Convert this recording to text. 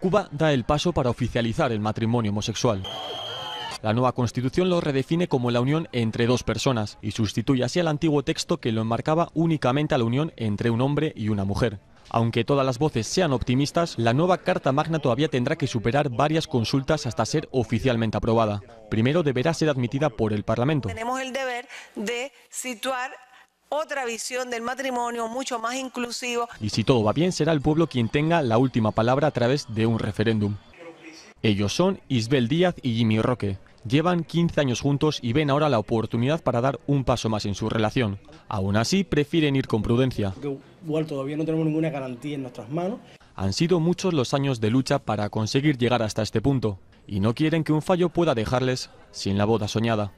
Cuba da el paso para oficializar el matrimonio homosexual. La nueva constitución lo redefine como la unión entre dos personas y sustituye así al antiguo texto que lo enmarcaba únicamente a la unión entre un hombre y una mujer. Aunque todas las voces sean optimistas, la nueva Carta Magna todavía tendrá que superar varias consultas hasta ser oficialmente aprobada. Primero deberá ser admitida por el Parlamento. Tenemos el deber de situar otra visión del matrimonio mucho más inclusivo. Y si todo va bien, será el pueblo quien tenga la última palabra a través de un referéndum. Ellos son Isbel Díaz y Jimmy Roque. Llevan 15 años juntos y ven ahora la oportunidad para dar un paso más en su relación. Aún así, prefieren ir con prudencia. igual todavía no tenemos ninguna garantía en nuestras manos. Han sido muchos los años de lucha para conseguir llegar hasta este punto y no quieren que un fallo pueda dejarles sin la boda soñada.